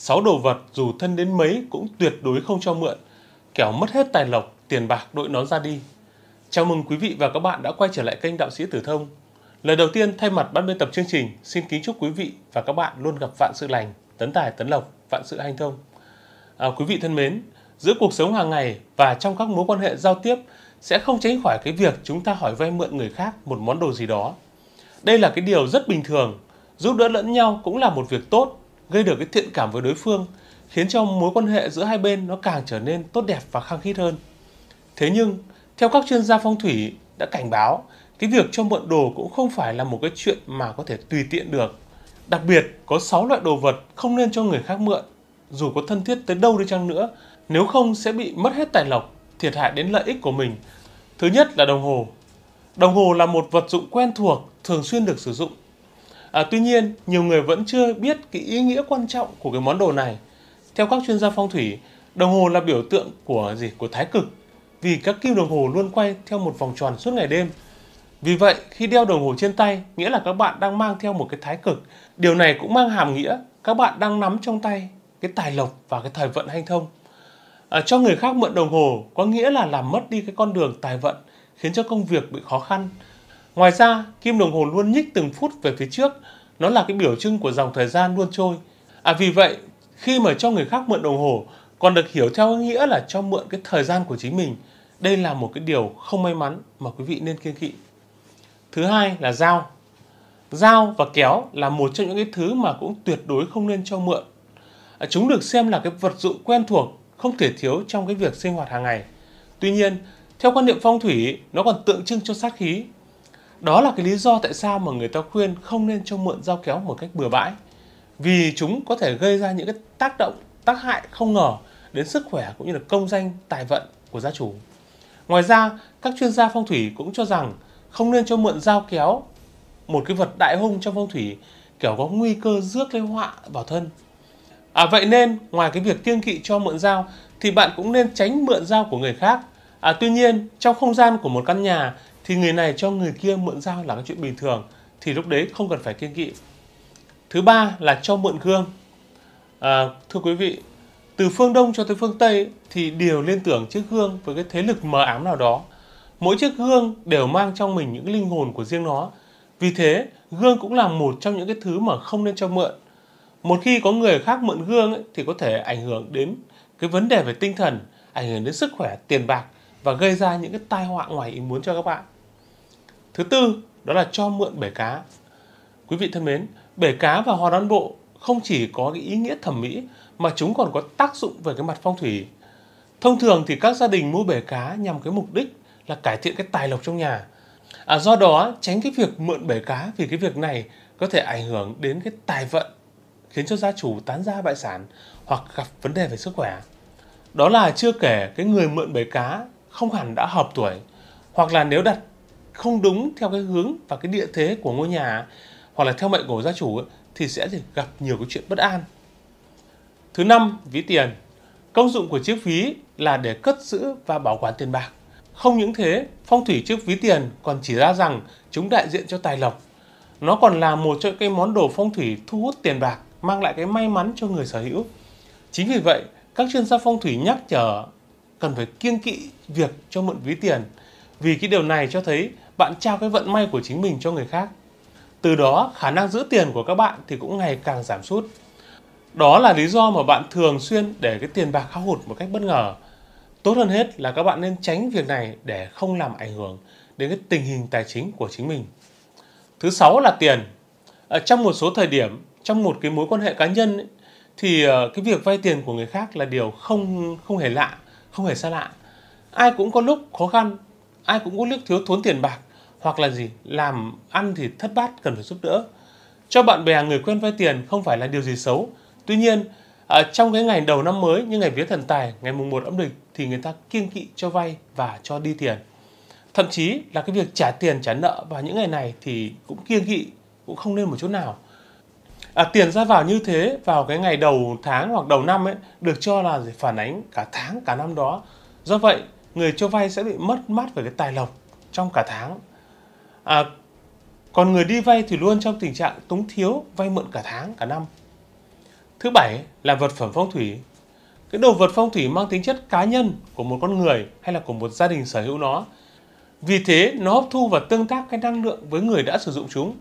sáu đồ vật dù thân đến mấy cũng tuyệt đối không cho mượn, kẻo mất hết tài lộc, tiền bạc đội nó ra đi. Chào mừng quý vị và các bạn đã quay trở lại kênh Đạo sĩ Tử Thông. Lời đầu tiên thay mặt ban biên tập chương trình, xin kính chúc quý vị và các bạn luôn gặp vạn sự lành, tấn tài tấn lộc, vạn sự hanh thông. À, quý vị thân mến, giữa cuộc sống hàng ngày và trong các mối quan hệ giao tiếp sẽ không tránh khỏi cái việc chúng ta hỏi vay mượn người khác một món đồ gì đó. Đây là cái điều rất bình thường, giúp đỡ lẫn nhau cũng là một việc tốt gây được cái thiện cảm với đối phương, khiến cho mối quan hệ giữa hai bên nó càng trở nên tốt đẹp và khăng khít hơn. Thế nhưng, theo các chuyên gia phong thủy đã cảnh báo, cái việc cho mượn đồ cũng không phải là một cái chuyện mà có thể tùy tiện được. Đặc biệt, có 6 loại đồ vật không nên cho người khác mượn, dù có thân thiết tới đâu đi chăng nữa, nếu không sẽ bị mất hết tài lộc, thiệt hại đến lợi ích của mình. Thứ nhất là đồng hồ. Đồng hồ là một vật dụng quen thuộc, thường xuyên được sử dụng À, tuy nhiên, nhiều người vẫn chưa biết cái ý nghĩa quan trọng của cái món đồ này. Theo các chuyên gia phong thủy, đồng hồ là biểu tượng của gì? Của thái cực. Vì các kim đồng hồ luôn quay theo một vòng tròn suốt ngày đêm. Vì vậy, khi đeo đồng hồ trên tay, nghĩa là các bạn đang mang theo một cái thái cực. Điều này cũng mang hàm nghĩa các bạn đang nắm trong tay cái tài lộc và cái thời vận hanh thông. À, cho người khác mượn đồng hồ có nghĩa là làm mất đi cái con đường tài vận, khiến cho công việc bị khó khăn, Ngoài ra, kim đồng hồ luôn nhích từng phút về phía trước, nó là cái biểu trưng của dòng thời gian luôn trôi. À vì vậy, khi mà cho người khác mượn đồng hồ còn được hiểu theo nghĩa là cho mượn cái thời gian của chính mình. Đây là một cái điều không may mắn mà quý vị nên kiên kỵ. Thứ hai là dao. Dao và kéo là một trong những cái thứ mà cũng tuyệt đối không nên cho mượn. À, chúng được xem là cái vật dụng quen thuộc không thể thiếu trong cái việc sinh hoạt hàng ngày. Tuy nhiên, theo quan niệm phong thủy, nó còn tượng trưng cho sát khí đó là cái lý do tại sao mà người ta khuyên không nên cho mượn dao kéo một cách bừa bãi. Vì chúng có thể gây ra những cái tác động, tác hại không ngờ đến sức khỏe cũng như là công danh, tài vận của gia chủ. Ngoài ra, các chuyên gia phong thủy cũng cho rằng không nên cho mượn dao kéo một cái vật đại hung trong phong thủy kiểu có nguy cơ rước lấy họa vào thân. À vậy nên, ngoài cái việc kiêng kỵ cho mượn dao thì bạn cũng nên tránh mượn dao của người khác À, tuy nhiên trong không gian của một căn nhà thì người này cho người kia mượn dao là cái chuyện bình thường thì lúc đấy không cần phải kiên kỵ. Thứ ba là cho mượn gương. À, thưa quý vị, từ phương Đông cho tới phương Tây thì đều liên tưởng chiếc gương với cái thế lực mờ ám nào đó. Mỗi chiếc gương đều mang trong mình những linh hồn của riêng nó. Vì thế, gương cũng là một trong những cái thứ mà không nên cho mượn. Một khi có người khác mượn gương ấy, thì có thể ảnh hưởng đến cái vấn đề về tinh thần, ảnh hưởng đến sức khỏe, tiền bạc và gây ra những cái tai họa ngoài ý muốn cho các bạn. Thứ tư, đó là cho mượn bể cá. Quý vị thân mến, bể cá và hòn đoan bộ không chỉ có cái ý nghĩa thẩm mỹ mà chúng còn có tác dụng về cái mặt phong thủy. Thông thường thì các gia đình mua bể cá nhằm cái mục đích là cải thiện cái tài lộc trong nhà. À, do đó tránh cái việc mượn bể cá vì cái việc này có thể ảnh hưởng đến cái tài vận khiến cho gia chủ tán gia bại sản hoặc gặp vấn đề về sức khỏe. Đó là chưa kể cái người mượn bể cá không hẳn đã hợp tuổi hoặc là nếu đặt không đúng theo cái hướng và cái địa thế của ngôi nhà hoặc là theo mệnh của gia chủ thì sẽ gặp nhiều cái chuyện bất an. Thứ năm, ví tiền. Công dụng của chiếc ví là để cất giữ và bảo quản tiền bạc. Không những thế, phong thủy chiếc ví tiền còn chỉ ra rằng chúng đại diện cho tài lộc. Nó còn là một trong cái món đồ phong thủy thu hút tiền bạc, mang lại cái may mắn cho người sở hữu. Chính vì vậy, các chuyên gia phong thủy nhắc nhở cần phải kiêng kỵ việc cho mượn ví tiền vì cái điều này cho thấy bạn trao cái vận may của chính mình cho người khác. Từ đó, khả năng giữ tiền của các bạn thì cũng ngày càng giảm sút. Đó là lý do mà bạn thường xuyên để cái tiền bạc hao hụt một cách bất ngờ. Tốt hơn hết là các bạn nên tránh việc này để không làm ảnh hưởng đến cái tình hình tài chính của chính mình. Thứ sáu là tiền. Ở trong một số thời điểm, trong một cái mối quan hệ cá nhân ấy, thì ờ, cái việc vay tiền của người khác là điều không không hề lạ không hề xa lạ ai cũng có lúc khó khăn ai cũng có lúc thiếu thốn tiền bạc hoặc là gì làm ăn thì thất bát cần phải giúp đỡ cho bạn bè người quen vay tiền không phải là điều gì xấu tuy nhiên ở à, trong cái ngày đầu năm mới như ngày vía thần tài ngày mùng 1 âm lịch thì người ta kiêng kỵ cho vay và cho đi tiền thậm chí là cái việc trả tiền trả nợ vào những ngày này thì cũng kiêng kỵ cũng không nên một chút nào à, tiền ra vào như thế vào cái ngày đầu tháng hoặc đầu năm ấy được cho là phản ánh cả tháng cả năm đó do vậy người cho vay sẽ bị mất mát về cái tài lộc trong cả tháng à, còn người đi vay thì luôn trong tình trạng túng thiếu vay mượn cả tháng cả năm thứ bảy là vật phẩm phong thủy cái đồ vật phong thủy mang tính chất cá nhân của một con người hay là của một gia đình sở hữu nó vì thế nó hấp thu và tương tác cái năng lượng với người đã sử dụng chúng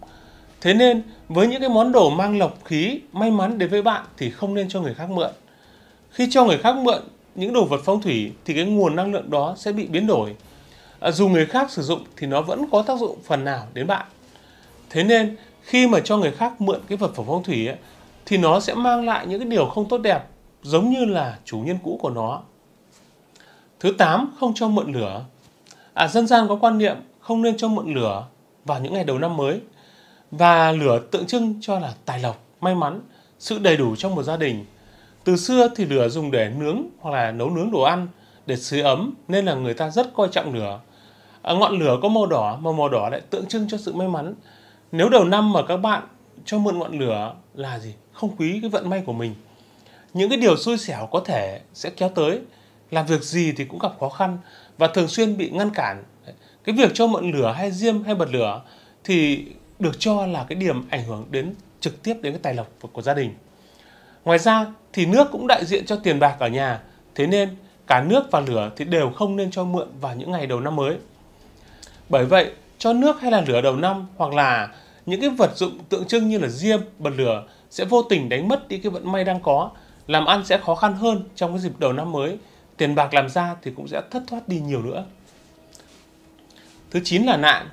Thế nên với những cái món đồ mang lộc khí may mắn đến với bạn thì không nên cho người khác mượn. Khi cho người khác mượn những đồ vật phong thủy thì cái nguồn năng lượng đó sẽ bị biến đổi. À, dù người khác sử dụng thì nó vẫn có tác dụng phần nào đến bạn. Thế nên khi mà cho người khác mượn cái vật phẩm phong thủy ấy, thì nó sẽ mang lại những cái điều không tốt đẹp giống như là chủ nhân cũ của nó. Thứ 8, không cho mượn lửa. À, dân gian có quan niệm không nên cho mượn lửa vào những ngày đầu năm mới và lửa tượng trưng cho là tài lộc, may mắn, sự đầy đủ trong một gia đình. Từ xưa thì lửa dùng để nướng hoặc là nấu nướng đồ ăn để sưởi ấm nên là người ta rất coi trọng lửa. À, ngọn lửa có màu đỏ, mà màu đỏ lại tượng trưng cho sự may mắn. Nếu đầu năm mà các bạn cho mượn ngọn lửa là gì? Không quý cái vận may của mình. Những cái điều xui xẻo có thể sẽ kéo tới, làm việc gì thì cũng gặp khó khăn và thường xuyên bị ngăn cản. Cái việc cho mượn lửa hay diêm hay bật lửa thì được cho là cái điểm ảnh hưởng đến trực tiếp đến cái tài lộc của gia đình. Ngoài ra thì nước cũng đại diện cho tiền bạc ở nhà, thế nên cả nước và lửa thì đều không nên cho mượn vào những ngày đầu năm mới. Bởi vậy, cho nước hay là lửa đầu năm hoặc là những cái vật dụng tượng trưng như là diêm, bật lửa sẽ vô tình đánh mất đi cái vận may đang có, làm ăn sẽ khó khăn hơn trong cái dịp đầu năm mới, tiền bạc làm ra thì cũng sẽ thất thoát đi nhiều nữa. Thứ 9 là nạn,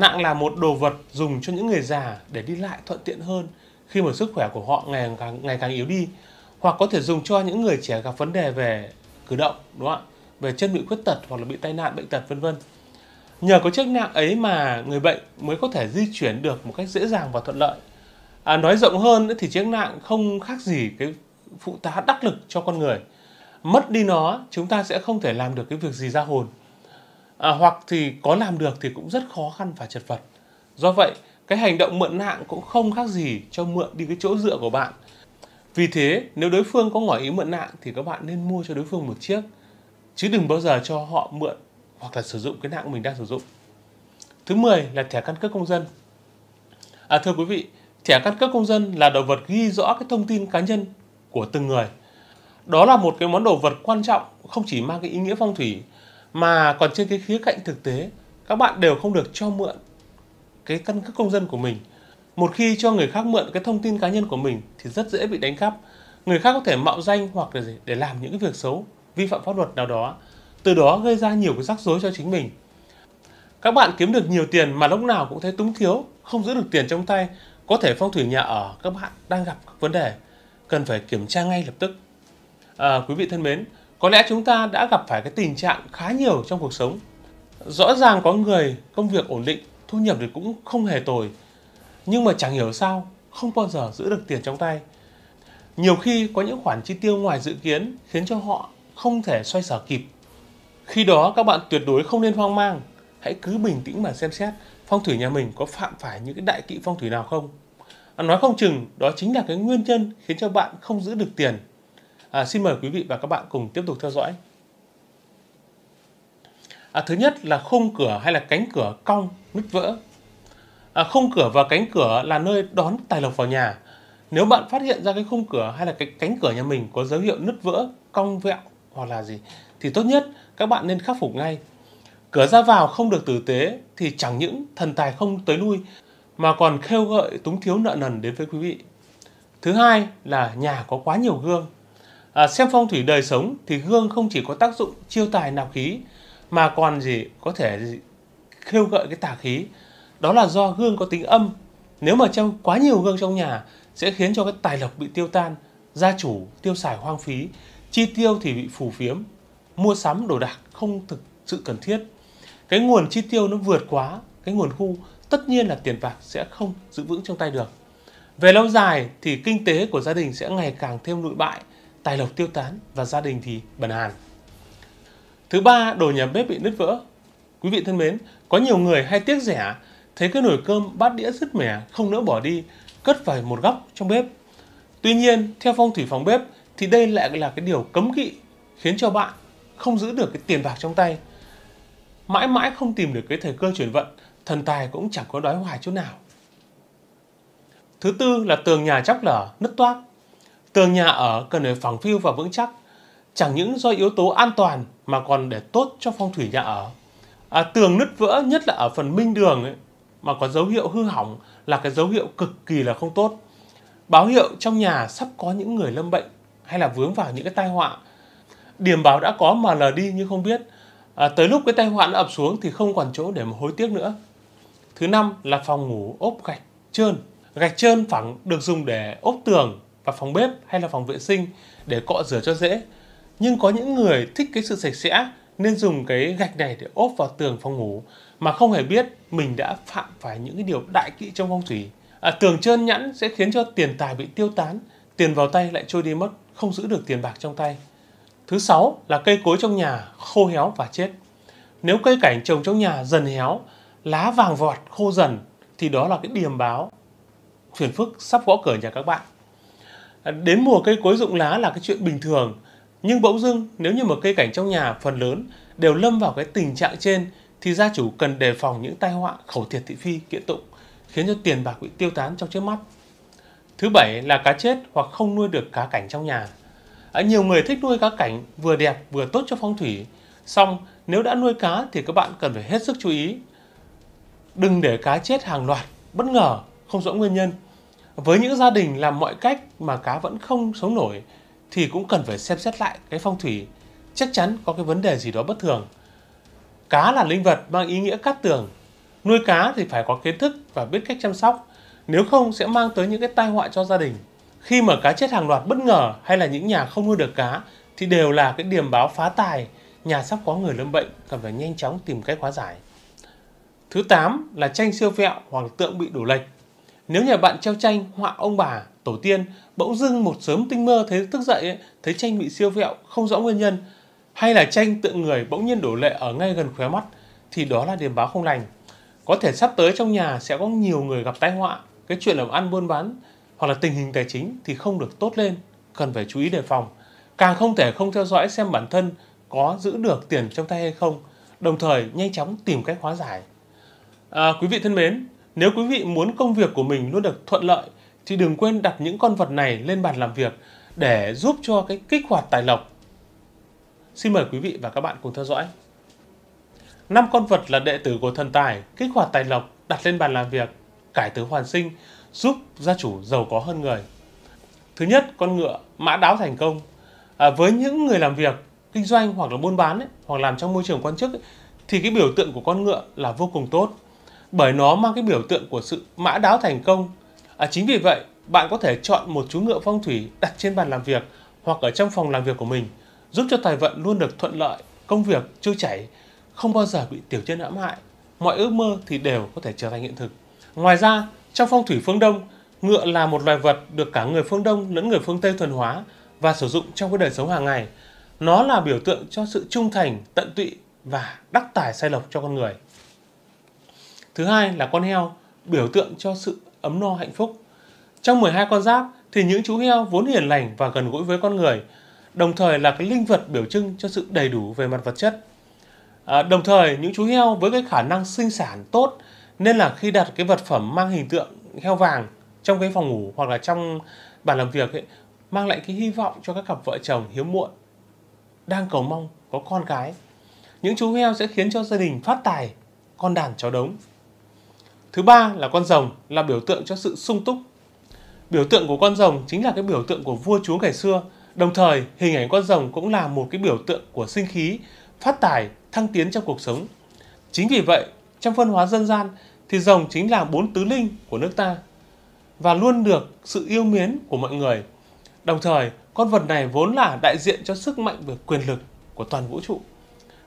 Nặng là một đồ vật dùng cho những người già để đi lại thuận tiện hơn khi mà sức khỏe của họ ngày càng ngày càng yếu đi hoặc có thể dùng cho những người trẻ gặp vấn đề về cử động đúng không ạ về chân bị khuyết tật hoặc là bị tai nạn bệnh tật vân vân nhờ có chiếc nặng ấy mà người bệnh mới có thể di chuyển được một cách dễ dàng và thuận lợi à, nói rộng hơn thì chiếc nặng không khác gì cái phụ tá đắc lực cho con người mất đi nó chúng ta sẽ không thể làm được cái việc gì ra hồn à, hoặc thì có làm được thì cũng rất khó khăn và chật vật do vậy cái hành động mượn nạn cũng không khác gì cho mượn đi cái chỗ dựa của bạn vì thế nếu đối phương có ngỏ ý mượn nạn thì các bạn nên mua cho đối phương một chiếc chứ đừng bao giờ cho họ mượn hoặc là sử dụng cái nạn mình đang sử dụng thứ 10 là thẻ căn cước công dân à, thưa quý vị thẻ căn cước công dân là đồ vật ghi rõ cái thông tin cá nhân của từng người đó là một cái món đồ vật quan trọng không chỉ mang cái ý nghĩa phong thủy mà còn trên cái khía cạnh thực tế các bạn đều không được cho mượn cái căn cước công dân của mình một khi cho người khác mượn cái thông tin cá nhân của mình thì rất dễ bị đánh cắp người khác có thể mạo danh hoặc là để làm những cái việc xấu vi phạm pháp luật nào đó từ đó gây ra nhiều cái rắc rối cho chính mình các bạn kiếm được nhiều tiền mà lúc nào cũng thấy túng thiếu không giữ được tiền trong tay có thể phong thủy nhà ở các bạn đang gặp các vấn đề cần phải kiểm tra ngay lập tức à, quý vị thân mến có lẽ chúng ta đã gặp phải cái tình trạng khá nhiều trong cuộc sống. Rõ ràng có người công việc ổn định, thu nhập thì cũng không hề tồi, nhưng mà chẳng hiểu sao không bao giờ giữ được tiền trong tay. Nhiều khi có những khoản chi tiêu ngoài dự kiến khiến cho họ không thể xoay sở kịp. Khi đó các bạn tuyệt đối không nên hoang mang, hãy cứ bình tĩnh mà xem xét phong thủy nhà mình có phạm phải những cái đại kỵ phong thủy nào không. À, nói không chừng đó chính là cái nguyên nhân khiến cho bạn không giữ được tiền À, xin mời quý vị và các bạn cùng tiếp tục theo dõi. À, thứ nhất là khung cửa hay là cánh cửa cong, nứt vỡ. À, khung cửa và cánh cửa là nơi đón tài lộc vào nhà. Nếu bạn phát hiện ra cái khung cửa hay là cái cánh cửa nhà mình có dấu hiệu nứt vỡ, cong vẹo hoặc là gì thì tốt nhất các bạn nên khắc phục ngay. Cửa ra vào không được tử tế thì chẳng những thần tài không tới lui mà còn khêu gợi túng thiếu nợ nần đến với quý vị. Thứ hai là nhà có quá nhiều gương à, xem phong thủy đời sống thì gương không chỉ có tác dụng chiêu tài nạp khí mà còn gì có thể gì, khêu gợi cái tà khí đó là do gương có tính âm nếu mà trong quá nhiều gương trong nhà sẽ khiến cho cái tài lộc bị tiêu tan gia chủ tiêu xài hoang phí chi tiêu thì bị phù phiếm mua sắm đồ đạc không thực sự cần thiết cái nguồn chi tiêu nó vượt quá cái nguồn thu tất nhiên là tiền bạc sẽ không giữ vững trong tay được về lâu dài thì kinh tế của gia đình sẽ ngày càng thêm lụi bại tài lộc tiêu tán và gia đình thì bần hàn. Thứ ba, đồ nhà bếp bị nứt vỡ. Quý vị thân mến, có nhiều người hay tiếc rẻ, thấy cái nồi cơm bát đĩa rứt mẻ không nỡ bỏ đi, cất vào một góc trong bếp. Tuy nhiên, theo phong thủy phòng bếp thì đây lại là cái điều cấm kỵ khiến cho bạn không giữ được cái tiền bạc trong tay. Mãi mãi không tìm được cái thời cơ chuyển vận, thần tài cũng chẳng có đói hoài chút nào. Thứ tư là tường nhà chóc lở, nứt toác. Tường nhà ở cần phải phẳng phiu và vững chắc, chẳng những do yếu tố an toàn mà còn để tốt cho phong thủy nhà ở. À, tường nứt vỡ nhất là ở phần minh đường ấy, mà có dấu hiệu hư hỏng là cái dấu hiệu cực kỳ là không tốt. Báo hiệu trong nhà sắp có những người lâm bệnh hay là vướng vào những cái tai họa. Điểm báo đã có mà lờ đi nhưng không biết. À, tới lúc cái tai họa nó ập xuống thì không còn chỗ để mà hối tiếc nữa. Thứ năm là phòng ngủ ốp gạch trơn. Gạch trơn phẳng được dùng để ốp tường và phòng bếp hay là phòng vệ sinh để cọ rửa cho dễ. Nhưng có những người thích cái sự sạch sẽ nên dùng cái gạch này để ốp vào tường phòng ngủ mà không hề biết mình đã phạm phải những cái điều đại kỵ trong phong thủy. À, tường trơn nhẵn sẽ khiến cho tiền tài bị tiêu tán, tiền vào tay lại trôi đi mất, không giữ được tiền bạc trong tay. Thứ sáu là cây cối trong nhà khô héo và chết. Nếu cây cảnh trồng trong nhà dần héo, lá vàng vọt khô dần thì đó là cái điềm báo phiền phức sắp gõ cửa nhà các bạn. À, đến mùa cây cối rụng lá là cái chuyện bình thường nhưng bỗng dưng nếu như một cây cảnh trong nhà phần lớn đều lâm vào cái tình trạng trên thì gia chủ cần đề phòng những tai họa khẩu thiệt thị phi kiện tụng khiến cho tiền bạc bị tiêu tán trong trước mắt. Thứ bảy là cá chết hoặc không nuôi được cá cảnh trong nhà. À, nhiều người thích nuôi cá cảnh vừa đẹp vừa tốt cho phong thủy. Xong nếu đã nuôi cá thì các bạn cần phải hết sức chú ý. Đừng để cá chết hàng loạt bất ngờ không rõ nguyên nhân với những gia đình làm mọi cách mà cá vẫn không sống nổi thì cũng cần phải xem xét lại cái phong thủy chắc chắn có cái vấn đề gì đó bất thường cá là linh vật mang ý nghĩa cát tường nuôi cá thì phải có kiến thức và biết cách chăm sóc nếu không sẽ mang tới những cái tai họa cho gia đình khi mà cá chết hàng loạt bất ngờ hay là những nhà không nuôi được cá thì đều là cái điểm báo phá tài nhà sắp có người lâm bệnh cần phải nhanh chóng tìm cách hóa giải thứ 8 là tranh siêu vẹo hoặc tượng bị đổ lệch nếu nhà bạn treo tranh họa ông bà, tổ tiên, bỗng dưng một sớm tinh mơ thấy thức dậy, thấy tranh bị siêu vẹo, không rõ nguyên nhân, hay là tranh tượng người bỗng nhiên đổ lệ ở ngay gần khóe mắt, thì đó là điểm báo không lành. Có thể sắp tới trong nhà sẽ có nhiều người gặp tai họa, cái chuyện làm ăn buôn bán hoặc là tình hình tài chính thì không được tốt lên, cần phải chú ý đề phòng. Càng không thể không theo dõi xem bản thân có giữ được tiền trong tay hay không, đồng thời nhanh chóng tìm cách hóa giải. À, quý vị thân mến, nếu quý vị muốn công việc của mình luôn được thuận lợi thì đừng quên đặt những con vật này lên bàn làm việc để giúp cho cái kích hoạt tài lộc. Xin mời quý vị và các bạn cùng theo dõi. Năm con vật là đệ tử của thần tài, kích hoạt tài lộc, đặt lên bàn làm việc, cải tứ hoàn sinh, giúp gia chủ giàu có hơn người. Thứ nhất, con ngựa mã đáo thành công. À, với những người làm việc, kinh doanh hoặc là buôn bán ấy, hoặc làm trong môi trường quan chức ấy, thì cái biểu tượng của con ngựa là vô cùng tốt bởi nó mang cái biểu tượng của sự mã đáo thành công. À, chính vì vậy, bạn có thể chọn một chú ngựa phong thủy đặt trên bàn làm việc hoặc ở trong phòng làm việc của mình, giúp cho tài vận luôn được thuận lợi, công việc trôi chảy, không bao giờ bị tiểu nhân hãm hại. Mọi ước mơ thì đều có thể trở thành hiện thực. Ngoài ra, trong phong thủy phương Đông, ngựa là một loài vật được cả người phương Đông lẫn người phương Tây thuần hóa và sử dụng trong cái đời sống hàng ngày. Nó là biểu tượng cho sự trung thành, tận tụy và đắc tài sai lộc cho con người. Thứ hai là con heo, biểu tượng cho sự ấm no hạnh phúc. Trong 12 con giáp thì những chú heo vốn hiền lành và gần gũi với con người, đồng thời là cái linh vật biểu trưng cho sự đầy đủ về mặt vật chất. À, đồng thời những chú heo với cái khả năng sinh sản tốt nên là khi đặt cái vật phẩm mang hình tượng heo vàng trong cái phòng ngủ hoặc là trong bàn làm việc ấy, mang lại cái hy vọng cho các cặp vợ chồng hiếm muộn đang cầu mong có con cái. Những chú heo sẽ khiến cho gia đình phát tài, con đàn chó đống. Thứ ba là con rồng là biểu tượng cho sự sung túc. Biểu tượng của con rồng chính là cái biểu tượng của vua chúa ngày xưa. Đồng thời, hình ảnh con rồng cũng là một cái biểu tượng của sinh khí, phát tài, thăng tiến trong cuộc sống. Chính vì vậy, trong phân hóa dân gian thì rồng chính là bốn tứ linh của nước ta và luôn được sự yêu mến của mọi người. Đồng thời, con vật này vốn là đại diện cho sức mạnh và quyền lực của toàn vũ trụ.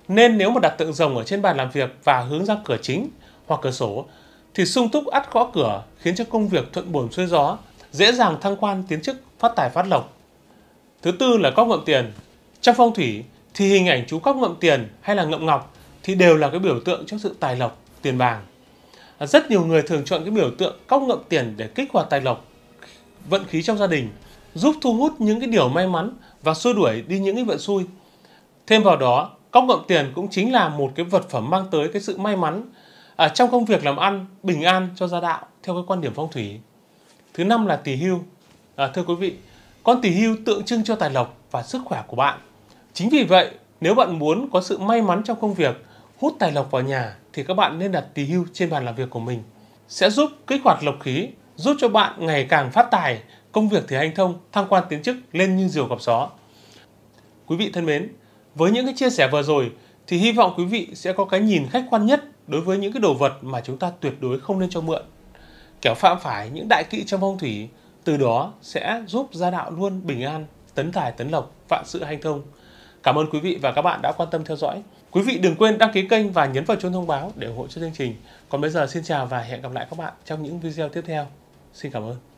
Nên nếu mà đặt tượng rồng ở trên bàn làm việc và hướng ra cửa chính hoặc cửa sổ thì sung túc ắt gõ cửa khiến cho công việc thuận buồm xuôi gió, dễ dàng thăng quan tiến chức, phát tài phát lộc. Thứ tư là cóc ngậm tiền. Trong phong thủy thì hình ảnh chú cóc ngậm tiền hay là ngậm ngọc thì đều là cái biểu tượng cho sự tài lộc, tiền bàng. Rất nhiều người thường chọn cái biểu tượng cóc ngậm tiền để kích hoạt tài lộc, vận khí trong gia đình, giúp thu hút những cái điều may mắn và xua đuổi đi những cái vận xui. Thêm vào đó, cóc ngậm tiền cũng chính là một cái vật phẩm mang tới cái sự may mắn, à, trong công việc làm ăn bình an cho gia đạo theo cái quan điểm phong thủy thứ năm là tỷ hưu à, thưa quý vị con tỷ hưu tượng trưng cho tài lộc và sức khỏe của bạn chính vì vậy nếu bạn muốn có sự may mắn trong công việc hút tài lộc vào nhà thì các bạn nên đặt tỷ hưu trên bàn làm việc của mình sẽ giúp kích hoạt lộc khí giúp cho bạn ngày càng phát tài công việc thì hanh thông thăng quan tiến chức lên như diều gặp gió quý vị thân mến với những cái chia sẻ vừa rồi thì hy vọng quý vị sẽ có cái nhìn khách quan nhất đối với những cái đồ vật mà chúng ta tuyệt đối không nên cho mượn. Kẻo phạm phải những đại kỵ trong phong thủy, từ đó sẽ giúp gia đạo luôn bình an, tấn tài tấn lộc, vạn sự hanh thông. Cảm ơn quý vị và các bạn đã quan tâm theo dõi. Quý vị đừng quên đăng ký kênh và nhấn vào chuông thông báo để ủng hộ cho chương trình. Còn bây giờ xin chào và hẹn gặp lại các bạn trong những video tiếp theo. Xin cảm ơn.